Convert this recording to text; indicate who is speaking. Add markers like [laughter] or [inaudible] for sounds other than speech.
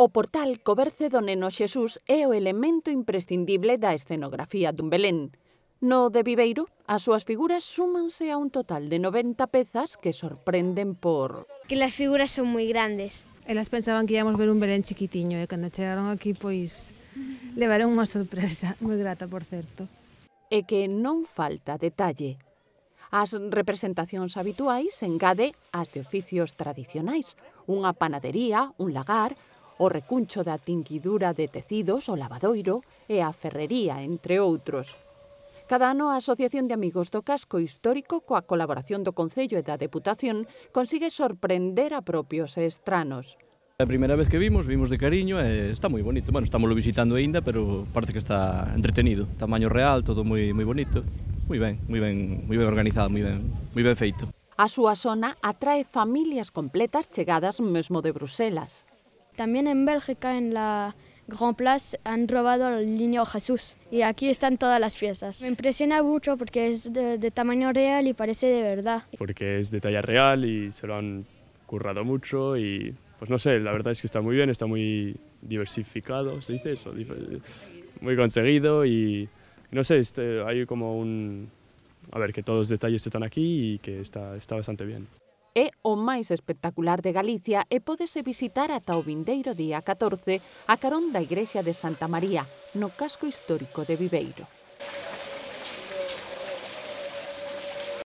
Speaker 1: O portal coberce do Neno Xesús é o elemento imprescindible da escenografía dun Belén. No de Viveiro, as súas figuras súmanse a un total de 90 pezas que sorprenden por...
Speaker 2: Que las figuras son moi grandes. Elas pensaban que íamos ver un
Speaker 1: Belén chiquitiño e cando chegaron aquí, pois, [laughs] levaron unha sorpresa moi grata, por certo. E que non falta detalle. As representacións habituais engade as de oficios tradicionais, unha panadería, un lagar, o recuncho da tinguidura de tecidos, o lavadoiro e a ferrería, entre outros. Cada ano a Asociación de Amigos do Casco Histórico coa colaboración do Concello e da Deputación consigue sorprender a propios e estranos.
Speaker 3: a primeira vez que vimos, vimos de cariño e está moi bonito. Bueno, estamos visitando aínda, pero parece que está entretenido. Tamaño real, todo moi moi bonito. Moi ben, moi ben, moi ben organizado, moi ben, moi ben feito.
Speaker 1: A súa zona atrae familias completas chegadas mesmo de Bruselas.
Speaker 2: También en Bélgica, en la Grand Place, han robado el niño Jesús y aquí están todas las piezas. Me impresiona mucho porque es de, tamaño real y parece de verdad.
Speaker 4: Porque es de talla real y se lo han currado mucho y pues no sé, la verdad es que está muy bien, está muy diversificado, se dice eso, muy conseguido y no sé, este, hay como un... A ver, que todos los detalles están aquí y que está, está bastante bien.
Speaker 1: É o máis espectacular de Galicia e pódese visitar ata o vindeiro día 14 a carón da Igrexa de Santa María, no casco histórico de Viveiro.